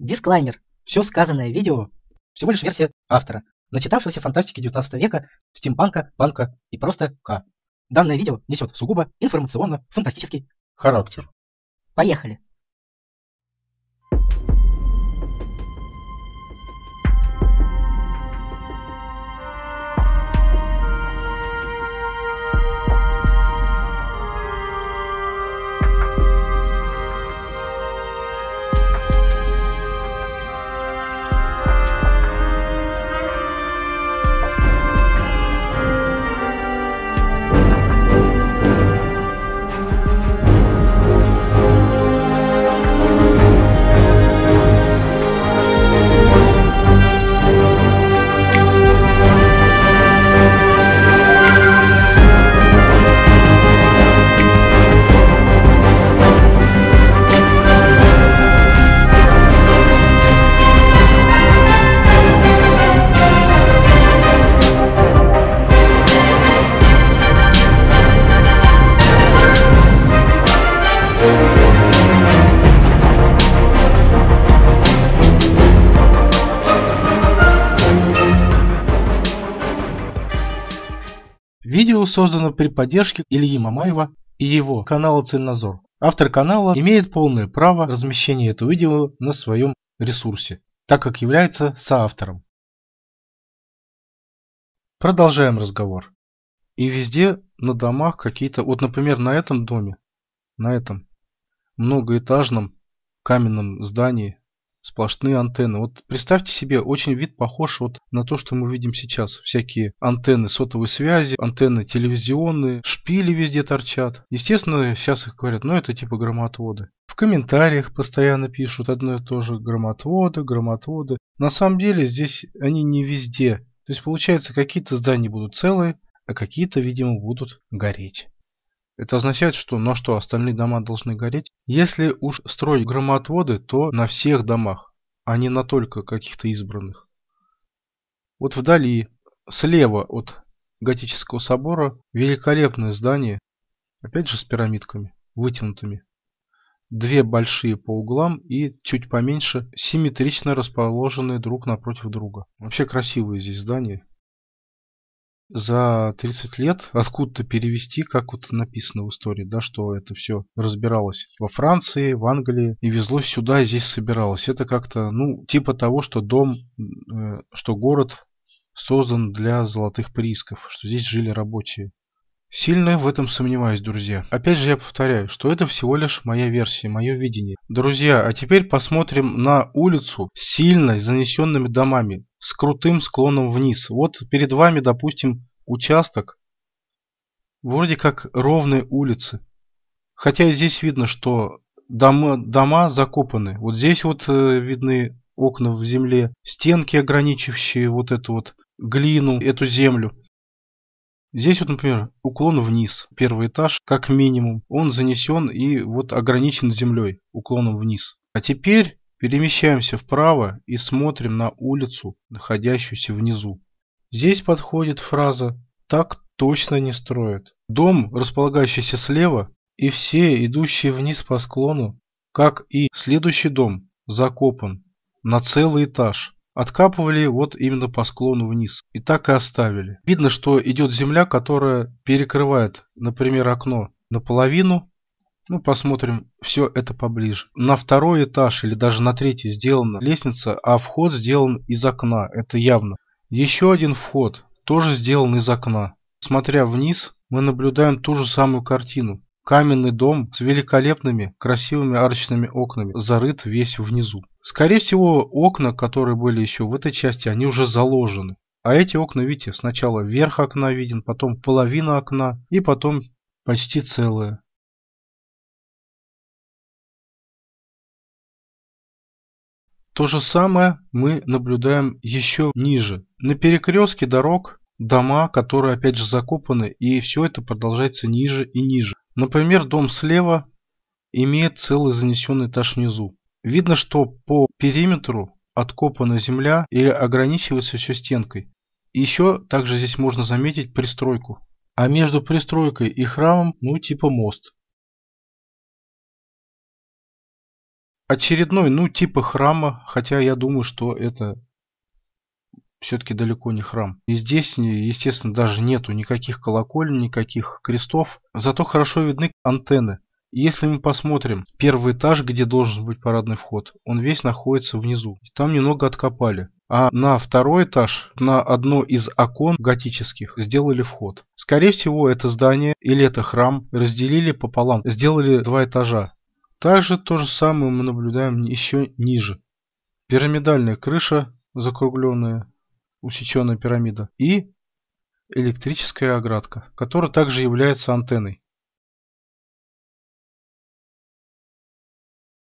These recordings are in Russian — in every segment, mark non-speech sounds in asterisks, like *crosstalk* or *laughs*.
Дисклаймер. Все сказанное видео – всего лишь версия автора, начитавшегося фантастики 19 века, стимпанка, панка и просто К. Данное видео несет сугубо информационно-фантастический характер. Поехали! создано при поддержке Ильи Мамаева и его канала «Цельнозор». Автор канала имеет полное право размещения этого видео на своем ресурсе, так как является соавтором. Продолжаем разговор. И везде на домах какие-то... Вот, например, на этом доме, на этом многоэтажном каменном здании сплошные антенны. Вот представьте себе, очень вид похож вот на то, что мы видим сейчас. Всякие антенны сотовой связи, антенны телевизионные, шпили везде торчат. Естественно, сейчас их говорят, ну это типа громотводы. В комментариях постоянно пишут одно и то же громотводы, громотводы. На самом деле здесь они не везде. То есть получается, какие-то здания будут целые, а какие-то, видимо, будут гореть. Это означает, что, ну что, остальные дома должны гореть? Если уж строить громоотводы, то на всех домах, а не на только каких-то избранных. Вот вдали, слева от готического собора, великолепное здание, опять же с пирамидками, вытянутыми. Две большие по углам и чуть поменьше, симметрично расположенные друг напротив друга. Вообще красивые здесь здания, за 30 лет откуда-то перевести, как вот написано в истории, да, что это все разбиралось во Франции, в Англии и везло сюда, и здесь собиралось. Это как-то, ну, типа того, что дом, э, что город создан для золотых приисков, что здесь жили рабочие. Сильно в этом сомневаюсь, друзья. Опять же я повторяю, что это всего лишь моя версия, мое видение. Друзья, а теперь посмотрим на улицу с сильно занесенными домами с крутым склоном вниз. Вот перед вами, допустим, участок, вроде как ровные улицы. Хотя здесь видно, что дома, дома закопаны. Вот здесь вот э, видны окна в земле, стенки, ограничивающие вот эту вот глину, эту землю. Здесь вот, например, уклон вниз, первый этаж, как минимум, он занесен и вот ограничен землей, уклоном вниз. А теперь Перемещаемся вправо и смотрим на улицу, находящуюся внизу. Здесь подходит фраза «так точно не строят». Дом, располагающийся слева, и все, идущие вниз по склону, как и следующий дом, закопан на целый этаж. Откапывали вот именно по склону вниз. И так и оставили. Видно, что идет земля, которая перекрывает, например, окно наполовину, ну, посмотрим все это поближе. На второй этаж или даже на третий сделана лестница, а вход сделан из окна, это явно. Еще один вход, тоже сделан из окна. Смотря вниз, мы наблюдаем ту же самую картину. Каменный дом с великолепными, красивыми арочными окнами зарыт весь внизу. Скорее всего, окна, которые были еще в этой части, они уже заложены. А эти окна, видите, сначала верх окна виден, потом половина окна и потом почти целое. То же самое мы наблюдаем еще ниже. На перекрестке дорог дома, которые опять же закопаны, и все это продолжается ниже и ниже. Например, дом слева имеет целый занесенный этаж внизу. Видно, что по периметру откопана земля и ограничивается все стенкой. еще также здесь можно заметить пристройку. А между пристройкой и храмом, ну типа мост. очередной, ну, типа храма, хотя я думаю, что это все-таки далеко не храм. И здесь, естественно, даже нету никаких колоколь, никаких крестов. Зато хорошо видны антенны. если мы посмотрим первый этаж, где должен быть парадный вход, он весь находится внизу. там немного откопали. А на второй этаж, на одно из окон готических, сделали вход. Скорее всего, это здание или это храм разделили пополам. Сделали два этажа. Также то же самое мы наблюдаем еще ниже. Пирамидальная крыша, закругленная, усеченная пирамида. И электрическая оградка, которая также является антенной.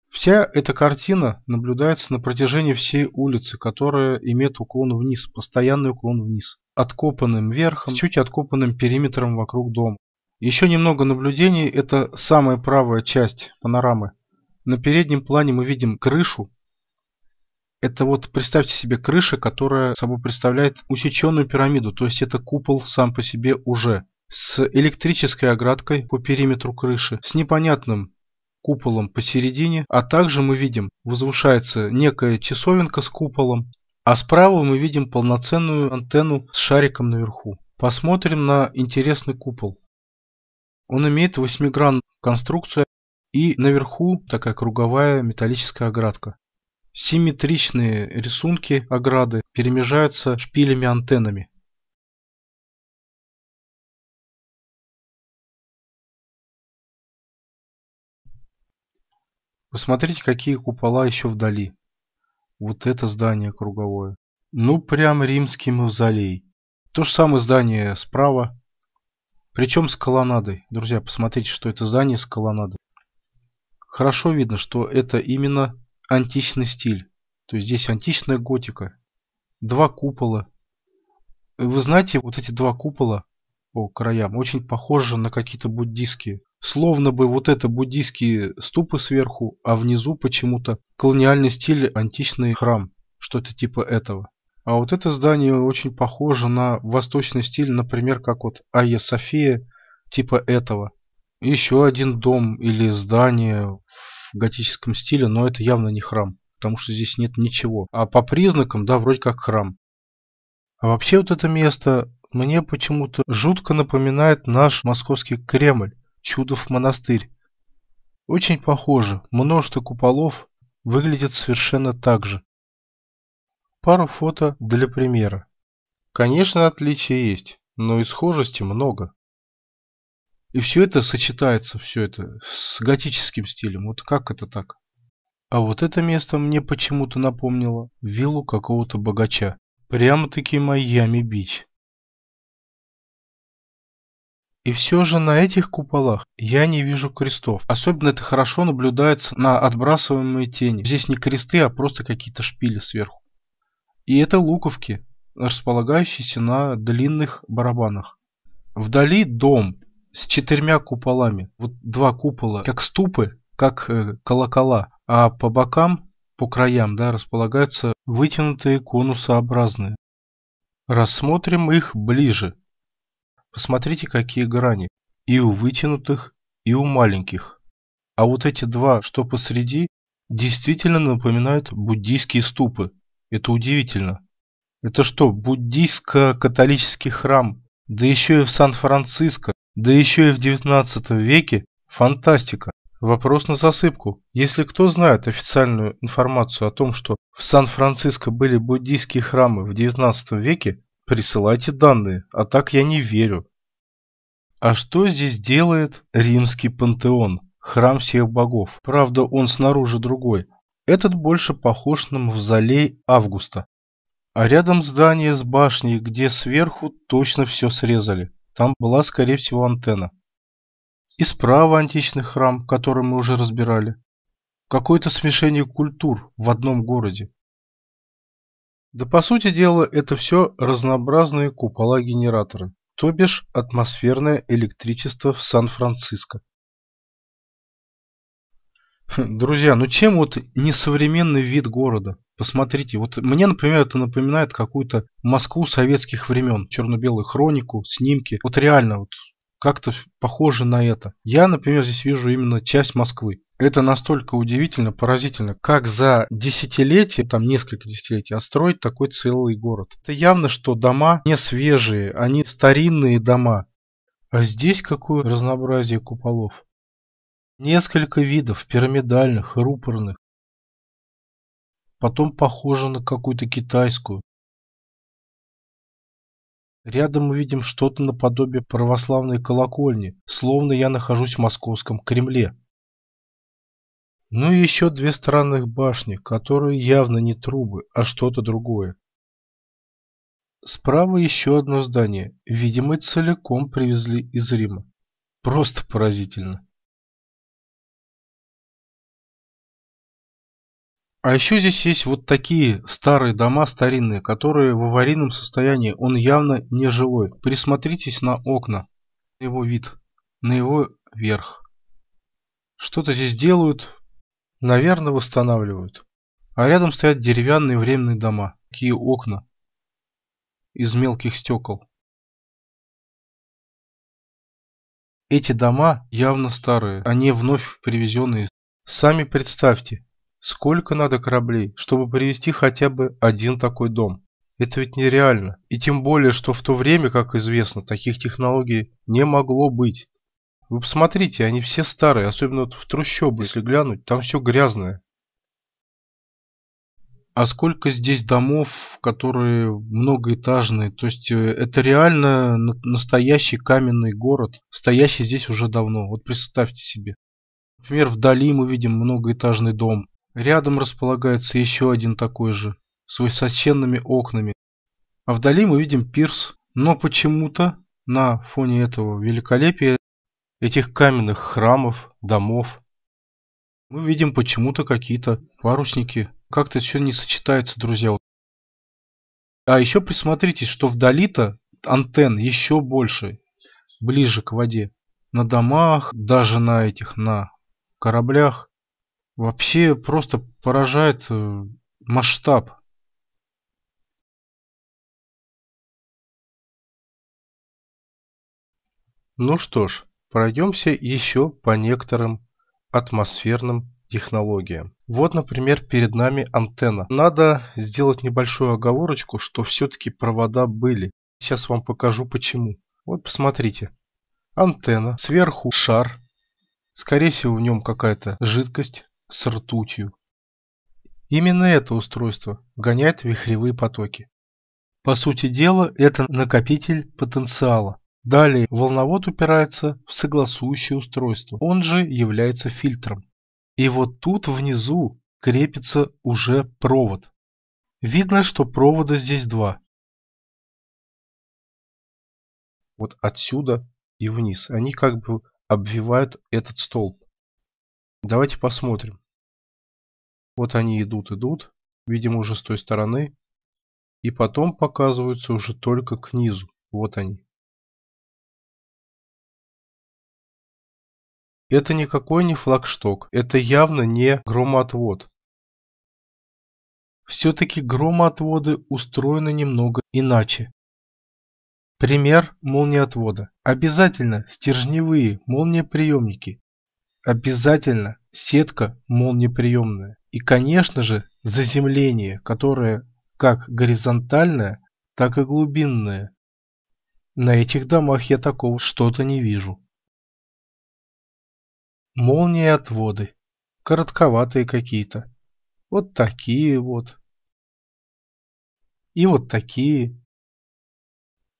Вся эта картина наблюдается на протяжении всей улицы, которая имеет уклон вниз, постоянный уклон вниз, откопанным верхом, чуть откопанным периметром вокруг дома. Еще немного наблюдений – это самая правая часть панорамы. На переднем плане мы видим крышу. Это вот представьте себе крыша, которая собой представляет усеченную пирамиду, то есть это купол сам по себе уже. С электрической оградкой по периметру крыши, с непонятным куполом посередине, а также мы видим, возвышается некая часовенка с куполом, а справа мы видим полноценную антенну с шариком наверху. Посмотрим на интересный купол. Он имеет восьмигранную конструкцию и наверху такая круговая металлическая оградка. Симметричные рисунки ограды перемежаются шпилями-антеннами. Посмотрите, какие купола еще вдали. Вот это здание круговое. Ну, прям римский мавзолей. То же самое здание справа. Причем с колоннадой. Друзья, посмотрите, что это здание с колоннадой. Хорошо видно, что это именно античный стиль. То есть здесь античная готика. Два купола. Вы знаете, вот эти два купола по краям очень похожи на какие-то буддийские. Словно бы вот это буддийские ступы сверху, а внизу почему-то колониальный стиль античный храм. Что-то типа этого. А вот это здание очень похоже на восточный стиль, например, как вот Айя София, типа этого. еще один дом или здание в готическом стиле, но это явно не храм, потому что здесь нет ничего. А по признакам, да, вроде как храм. А вообще вот это место мне почему-то жутко напоминает наш московский Кремль, Чудов монастырь. Очень похоже, множество куполов выглядит совершенно так же. Пару фото для примера. Конечно, отличия есть, но и схожести много. И все это сочетается, все это, с готическим стилем. Вот как это так? А вот это место мне почему-то напомнило виллу какого-то богача. Прямо-таки Майами-Бич. И все же на этих куполах я не вижу крестов. Особенно это хорошо наблюдается на отбрасываемые тени. Здесь не кресты, а просто какие-то шпили сверху. И это луковки, располагающиеся на длинных барабанах. Вдали дом с четырьмя куполами. Вот два купола, как ступы, как э, колокола. А по бокам, по краям, да, располагаются вытянутые конусообразные. Рассмотрим их ближе. Посмотрите, какие грани. И у вытянутых, и у маленьких. А вот эти два, что посреди, действительно напоминают буддийские ступы. Это удивительно. Это что, буддийско-католический храм? Да еще и в Сан-Франциско, да еще и в 19 веке? Фантастика. Вопрос на засыпку. Если кто знает официальную информацию о том, что в Сан-Франциско были буддийские храмы в 19 веке, присылайте данные, а так я не верю. А что здесь делает римский пантеон, храм всех богов? Правда, он снаружи другой, этот больше похож на мавзолей Августа. А рядом здание с башней, где сверху точно все срезали. Там была, скорее всего, антенна. И справа античный храм, который мы уже разбирали. Какое-то смешение культур в одном городе. Да по сути дела это все разнообразные купола-генераторы, то бишь атмосферное электричество в Сан-Франциско. Друзья, ну чем вот несовременный вид города? Посмотрите, вот мне, например, это напоминает какую-то Москву советских времен, черно-белую хронику, снимки. Вот реально, вот как-то похоже на это. Я, например, здесь вижу именно часть Москвы. Это настолько удивительно, поразительно, как за десятилетия, там несколько десятилетий, отстроить а такой целый город. Это явно, что дома не свежие, они старинные дома. А здесь какое разнообразие куполов. Несколько видов пирамидальных и рупорных. Потом похоже на какую-то китайскую. Рядом мы видим что-то наподобие православной колокольни, словно я нахожусь в московском Кремле. Ну и еще две странных башни, которые явно не трубы, а что-то другое. Справа еще одно здание, видимо, целиком привезли из Рима. Просто поразительно. А еще здесь есть вот такие старые дома старинные, которые в аварийном состоянии, он явно не жилой. Присмотритесь на окна, на его вид, на его верх. Что-то здесь делают, наверное, восстанавливают. А рядом стоят деревянные временные дома, такие окна из мелких стекол. Эти дома явно старые, они вновь привезенные. Сами представьте, Сколько надо кораблей, чтобы привести хотя бы один такой дом? Это ведь нереально. И тем более, что в то время, как известно, таких технологий не могло быть. Вы посмотрите, они все старые, особенно в трущобы, если глянуть, там все грязное. А сколько здесь домов, которые многоэтажные? То есть э, это реально настоящий каменный город, стоящий здесь уже давно. Вот представьте себе. Например, вдали мы видим многоэтажный дом. Рядом располагается еще один такой же, с высоченными окнами. А вдали мы видим пирс, но почему-то на фоне этого великолепия, этих каменных храмов, домов, мы видим почему-то какие-то парусники. Как-то все не сочетается, друзья. А еще присмотритесь, что вдали-то антенн еще больше, ближе к воде. На домах, даже на этих, на кораблях. Вообще просто поражает э, масштаб. Ну что ж, пройдемся еще по некоторым атмосферным технологиям. Вот, например, перед нами антенна. Надо сделать небольшую оговорочку, что все-таки провода были. Сейчас вам покажу почему. Вот посмотрите. Антенна, сверху шар, скорее всего в нем какая-то жидкость с ртутью. Именно это устройство гоняет вихревые потоки. По сути дела, это накопитель потенциала. Далее волновод упирается в согласующее устройство, он же является фильтром. И вот тут внизу крепится уже провод. Видно, что провода здесь два. Вот отсюда и вниз. Они как бы обвивают этот столб. Давайте посмотрим. Вот они идут, идут, видимо уже с той стороны. И потом показываются уже только к низу. Вот они. Это никакой не флагшток, это явно не громоотвод. Все-таки громоотводы устроены немного иначе. Пример молниеотвода. Обязательно стержневые молниеприемники Обязательно сетка молниеприемная. И, конечно же, заземление, которое как горизонтальное, так и глубинное. На этих домах я такого что-то не вижу. Молнии отводы. Коротковатые какие-то. Вот такие вот. И вот такие.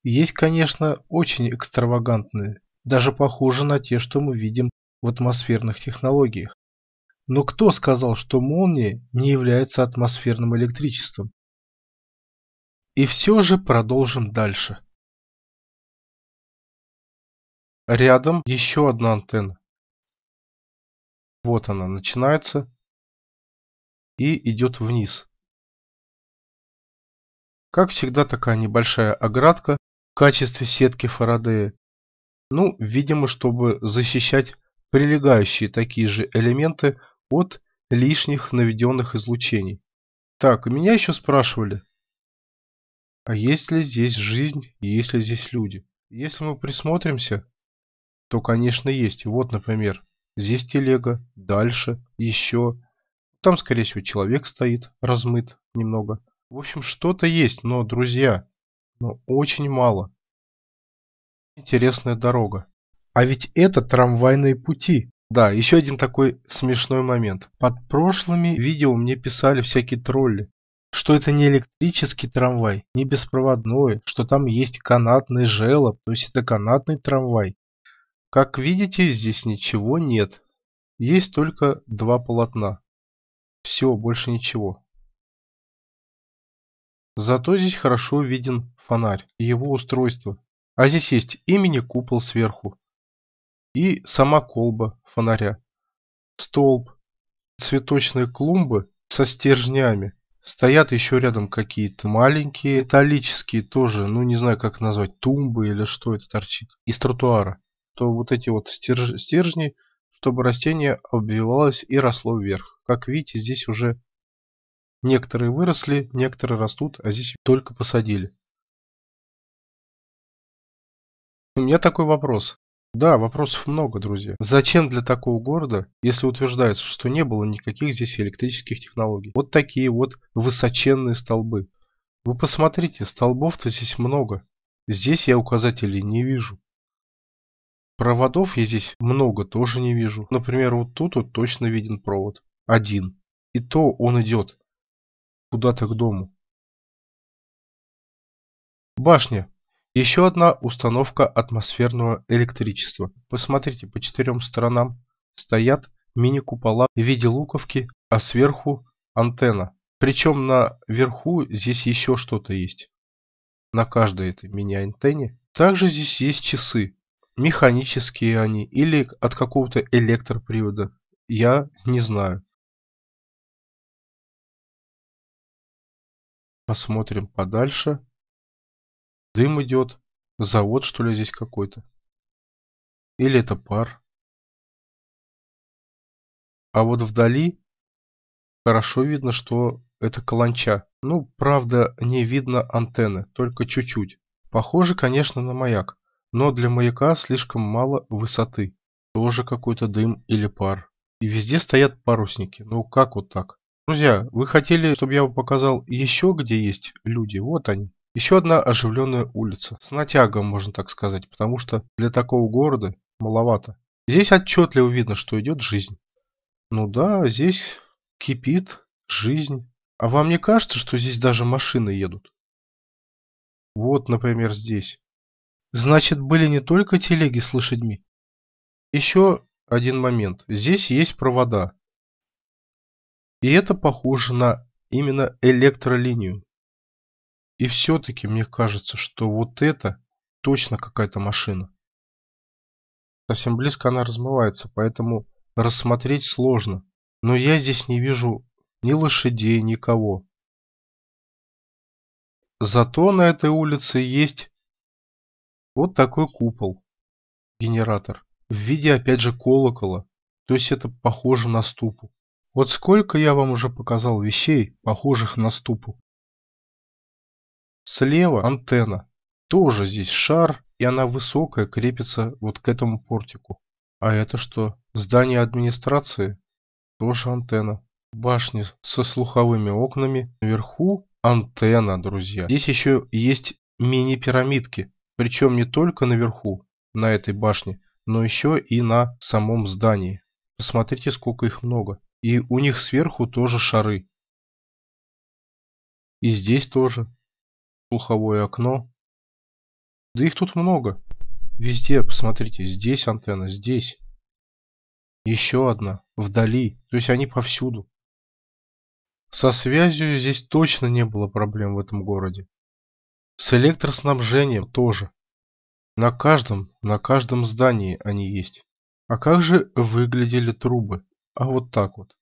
Есть, конечно, очень экстравагантные, даже похожи на те, что мы видим в атмосферных технологиях. Но кто сказал, что молния не является атмосферным электричеством? И все же продолжим дальше. Рядом еще одна антенна. Вот она начинается и идет вниз. Как всегда такая небольшая оградка в качестве сетки Фарадея. Ну, видимо, чтобы защищать прилегающие такие же элементы от лишних наведенных излучений. Так, меня еще спрашивали, а есть ли здесь жизнь, есть ли здесь люди? Если мы присмотримся, то, конечно, есть. Вот, например, здесь телега, дальше, еще. Там, скорее всего, человек стоит, размыт немного. В общем, что-то есть, но, друзья, но очень мало. Интересная дорога. А ведь это трамвайные пути. Да, еще один такой смешной момент. Под прошлыми видео мне писали всякие тролли, что это не электрический трамвай, не беспроводной, что там есть канатный желоб, то есть это канатный трамвай. Как видите, здесь ничего нет. Есть только два полотна. Все, больше ничего. Зато здесь хорошо виден фонарь, его устройство. А здесь есть имени купол сверху и сама колба фонаря. Столб, цветочные клумбы со стержнями. Стоят еще рядом какие-то маленькие, металлические тоже, ну не знаю как назвать, тумбы или что это торчит, из тротуара. То вот эти вот стерж... стержни, чтобы растение обвивалось и росло вверх. Как видите, здесь уже некоторые выросли, некоторые растут, а здесь только посадили. У меня такой вопрос. Да, вопросов много, друзья. Зачем для такого города, если утверждается, что не было никаких здесь электрических технологий? Вот такие вот высоченные столбы. Вы посмотрите, столбов-то здесь много. Здесь я указателей не вижу. Проводов я здесь много тоже не вижу. Например, вот тут вот точно виден провод. Один. И то он идет куда-то к дому. Башня. Еще одна установка атмосферного электричества. Посмотрите, по четырем сторонам стоят мини-купола в виде луковки, а сверху антенна. Причем наверху здесь еще что-то есть. На каждой этой мини-антенне. Также здесь есть часы. Механические они или от какого-то электропривода. Я не знаю. Посмотрим подальше. Дым идет. Завод, что ли, здесь какой-то? Или это пар? А вот вдали хорошо видно, что это каланча. Ну, правда, не видно антенны, только чуть-чуть. Похоже, конечно, на маяк, но для маяка слишком мало высоты. Тоже какой-то дым или пар. И везде стоят парусники. Ну, как вот так? Друзья, вы хотели, чтобы я вам показал еще, где есть люди? Вот они. Еще одна оживленная улица, с натягом, можно так сказать, потому что для такого города маловато. Здесь отчетливо видно, что идет жизнь. Ну да, здесь кипит жизнь. А вам не кажется, что здесь даже машины едут? Вот, например, здесь. Значит, были не только телеги с лошадьми. Еще один момент. Здесь есть провода. И это похоже на именно электролинию. И все-таки мне кажется, что вот это точно какая-то машина. Совсем близко она размывается, поэтому рассмотреть сложно. Но я здесь не вижу ни лошадей, никого. Зато на этой улице есть вот такой купол, генератор, в виде опять же колокола, то есть это похоже на ступу. Вот сколько я вам уже показал вещей, похожих на ступу. Слева антенна. Тоже здесь шар, и она высокая, крепится вот к этому портику. А это что? Здание администрации? Тоже антенна. Башни со слуховыми окнами. Наверху антенна, друзья. Здесь еще есть мини-пирамидки. Причем не только наверху, на этой башне, но еще и на самом здании. Посмотрите, сколько их много. И у них сверху тоже шары. И здесь тоже слуховое окно. Да их тут много. Везде, посмотрите, здесь антенна, здесь. Еще одна, вдали. То есть они повсюду. Со связью здесь точно не было проблем в этом городе. С электроснабжением тоже. На каждом, на каждом здании они есть. А как же выглядели трубы? А вот так вот.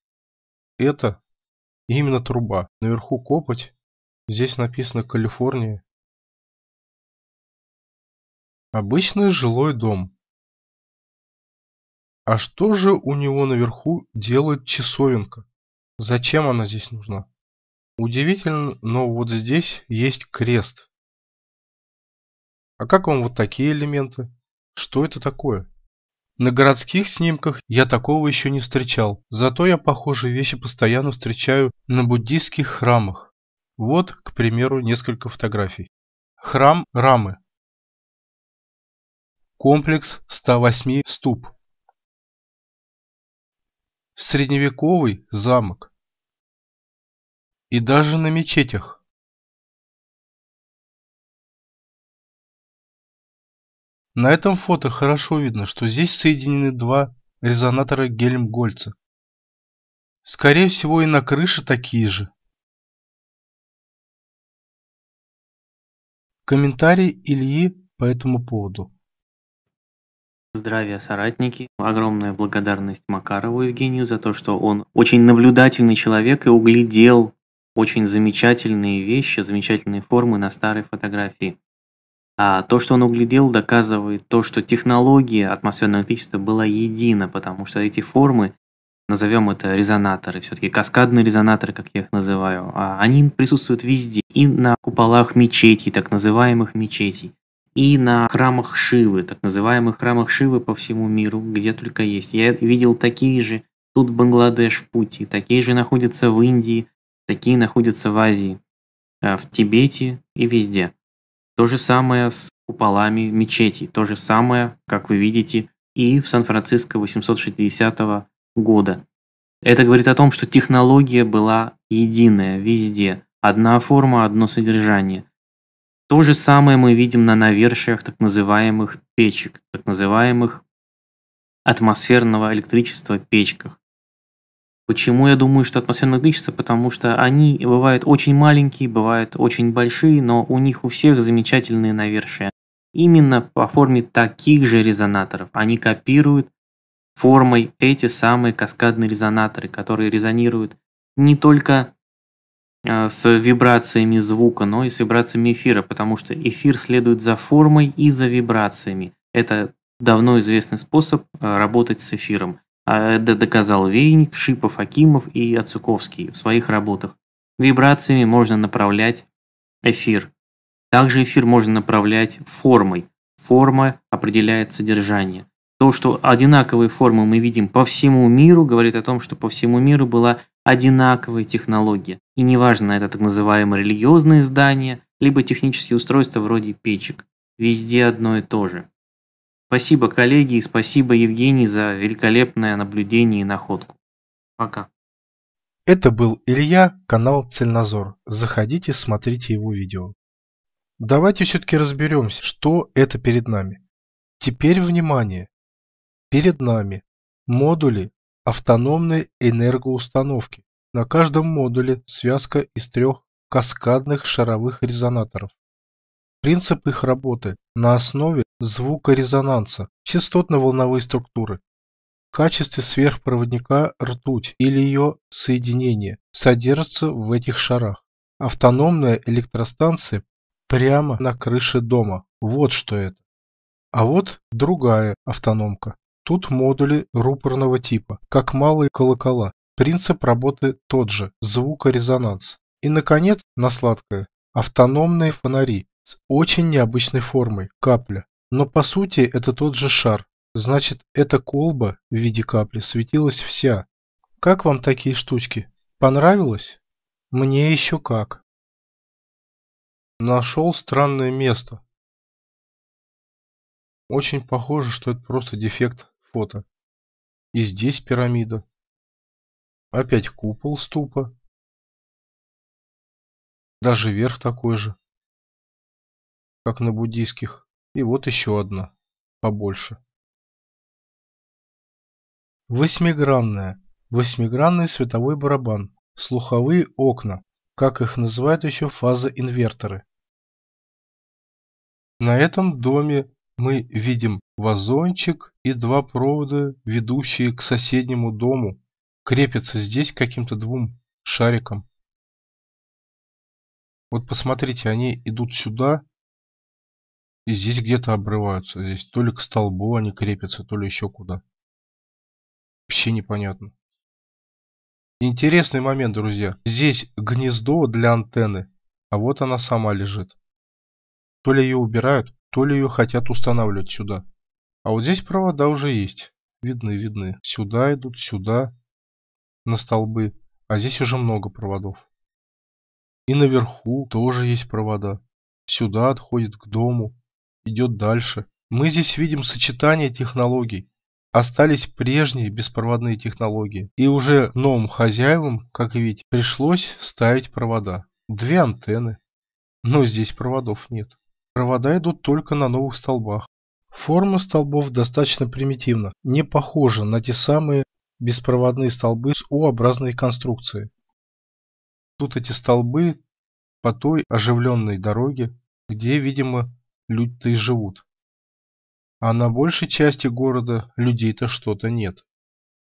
Это именно труба. Наверху копоть, Здесь написано «Калифорния». Обычный жилой дом. А что же у него наверху делает часовенка? Зачем она здесь нужна? Удивительно, но вот здесь есть крест. А как вам вот такие элементы? Что это такое? На городских снимках я такого еще не встречал, зато я похожие вещи постоянно встречаю на буддийских храмах. Вот, к примеру, несколько фотографий. Храм Рамы. Комплекс 108 ступ. Средневековый замок. И даже на мечетях. На этом фото хорошо видно, что здесь соединены два резонатора Гельмгольца. Скорее всего и на крыше такие же. Комментарий Ильи по этому поводу. Здравия, соратники. Огромная благодарность Макарову Евгению за то, что он очень наблюдательный человек и углядел очень замечательные вещи, замечательные формы на старой фотографии. А то, что он углядел, доказывает то, что технология атмосферного электричества была едина, потому что эти формы назовем это резонаторы, все-таки каскадные резонаторы, как я их называю, а, они присутствуют везде, и на куполах мечетей, так называемых мечетей, и на храмах Шивы, так называемых храмах Шивы по всему миру, где только есть. Я видел такие же тут в Бангладеш в пути, такие же находятся в Индии, такие находятся в Азии, а, в Тибете и везде. То же самое с куполами мечетей, то же самое, как вы видите, и в Сан-Франциско 860 года. Это говорит о том, что технология была единая везде, одна форма, одно содержание. То же самое мы видим на навершиях так называемых печек, так называемых атмосферного электричества печках. Почему я думаю, что атмосферное электричество? Потому что они бывают очень маленькие, бывают очень большие, но у них у всех замечательные навершия. Именно по форме таких же резонаторов они копируют формой эти самые каскадные резонаторы, которые резонируют не только э, с вибрациями звука, но и с вибрациями эфира, потому что эфир следует за формой и за вибрациями. Это давно известный способ э, работать с эфиром. А, Это доказал Вейник, Шипов, Акимов и Ацуковский в своих работах. Вибрациями можно направлять эфир. Также эфир можно направлять формой. Форма определяет содержание. То, что одинаковые формы мы видим по всему миру, говорит о том, что по всему миру была одинаковая технология. И неважно, это так называемые религиозные здания, либо технические устройства вроде печек. Везде одно и то же. Спасибо, коллеги, и спасибо, Евгений, за великолепное наблюдение и находку. Пока. Это был Илья, канал Цельнозор. Заходите, смотрите его видео. Давайте все-таки разберемся, что это перед нами. Теперь внимание! Перед нами модули автономной энергоустановки. На каждом модуле связка из трех каскадных шаровых резонаторов. Принцип их работы на основе звукорезонанса, частотно-волновой структуры. В качестве сверхпроводника ртуть или ее соединение содержится в этих шарах. Автономная электростанция прямо на крыше дома. Вот что это. А вот другая автономка. Тут модули рупорного типа, как малые колокола. Принцип работы тот же – звукорезонанс. И, наконец, на сладкое – автономные фонари с очень необычной формой – капля. Но по сути это тот же шар. Значит, эта колба в виде капли светилась вся. Как вам такие штучки? Понравилось? Мне еще как. Нашел странное место, очень похоже, что это просто дефект фото. И здесь пирамида. Опять купол ступа. Даже верх такой же, как на буддийских. И вот еще одна, побольше. Восьмигранная. Восьмигранный световой барабан. Слуховые окна, как их называют еще фазоинверторы. На этом доме мы видим вазончик и два провода, ведущие к соседнему дому, крепятся здесь каким-то двум шариком. Вот посмотрите, они идут сюда, и здесь где-то обрываются. Здесь то ли к столбу они крепятся, то ли еще куда. Вообще непонятно. Интересный момент, друзья. Здесь гнездо для антенны, а вот она сама лежит. То ли ее убирают, то ли ее хотят устанавливать сюда. А вот здесь провода уже есть. Видны, видны. Сюда идут, сюда, на столбы. А здесь уже много проводов. И наверху тоже есть провода. Сюда отходит к дому, идет дальше. Мы здесь видим сочетание технологий. Остались прежние беспроводные технологии. И уже новым хозяевам, как видите, пришлось ставить провода. Две антенны. Но здесь проводов нет. Провода идут только на новых столбах. Форма столбов достаточно примитивна, не похожа на те самые беспроводные столбы с u образной конструкцией. Тут эти столбы по той оживленной дороге, где, видимо, люди-то и живут. А на большей части города людей-то что-то нет.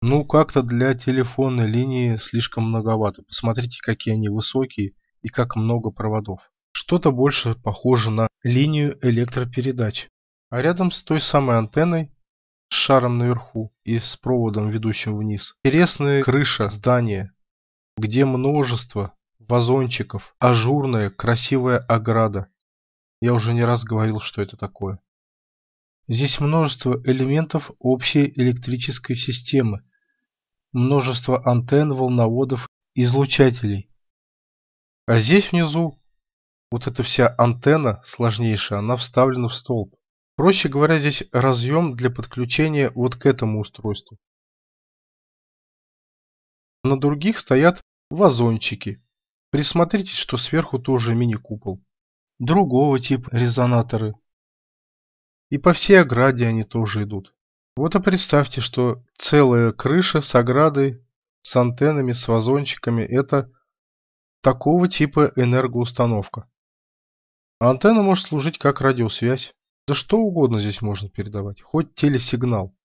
Ну, как-то для телефонной линии слишком многовато. Посмотрите, какие они высокие и как много проводов. Что-то больше похоже на линию электропередач, а рядом с той самой антенной, с шаром наверху и с проводом, ведущим вниз, интересная крыша здания, где множество вазончиков, ажурная красивая ограда. Я уже не раз говорил, что это такое. Здесь множество элементов общей электрической системы, множество антенн, волноводов, излучателей. А здесь внизу вот эта вся антенна сложнейшая, она вставлена в столб. Проще говоря, здесь разъем для подключения вот к этому устройству. На других стоят вазончики. Присмотритесь, что сверху тоже мини-купол. Другого типа резонаторы. И по всей ограде они тоже идут. Вот и представьте, что целая крыша с оградой, с антеннами, с вазончиками – это такого типа энергоустановка. Антенна может служить как радиосвязь. Да что угодно здесь можно передавать, хоть телесигнал.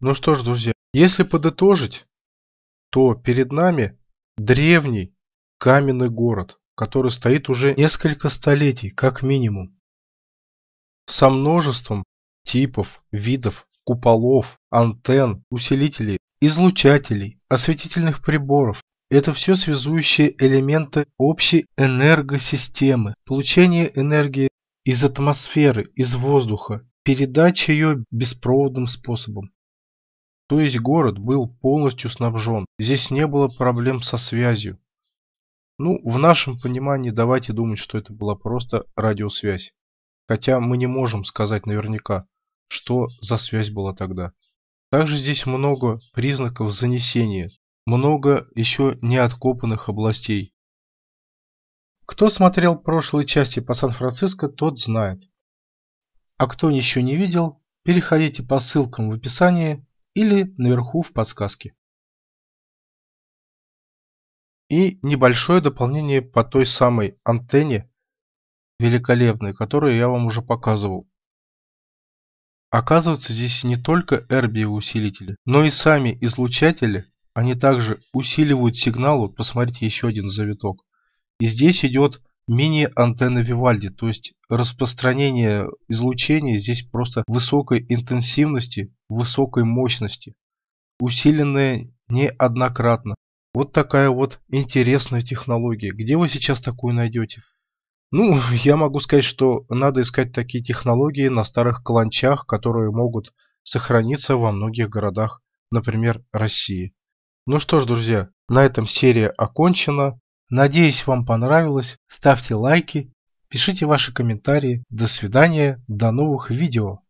Ну что ж, друзья, если подытожить, то перед нами древний каменный город, который стоит уже несколько столетий, как минимум. Со множеством типов, видов, куполов, антенн, усилителей, излучателей, осветительных приборов, это все связующие элементы общей энергосистемы, получение энергии из атмосферы, из воздуха, передача ее беспроводным способом. То есть город был полностью снабжен, здесь не было проблем со связью. Ну, в нашем понимании давайте думать, что это была просто радиосвязь. Хотя мы не можем сказать наверняка, что за связь была тогда. Также здесь много признаков занесения, много еще не откопанных областей. Кто смотрел прошлые части по Сан-Франциско, тот знает. А кто еще не видел, переходите по ссылкам в описании или наверху в подсказке. И небольшое дополнение по той самой антенне, великолепной, которую я вам уже показывал. Оказывается, здесь не только RB усилители, но и сами излучатели они также усиливают сигнал, вот посмотрите еще один завиток. И здесь идет мини-антенна Вивальди, то есть распространение излучения здесь просто высокой интенсивности, высокой мощности, усиленное неоднократно. Вот такая вот интересная технология. Где вы сейчас такую найдете? Ну, *laughs* я могу сказать, что надо искать такие технологии на старых кланчах, которые могут сохраниться во многих городах, например, России. Ну что ж, друзья, на этом серия окончена. Надеюсь, вам понравилось. Ставьте лайки, пишите ваши комментарии. До свидания, до новых видео.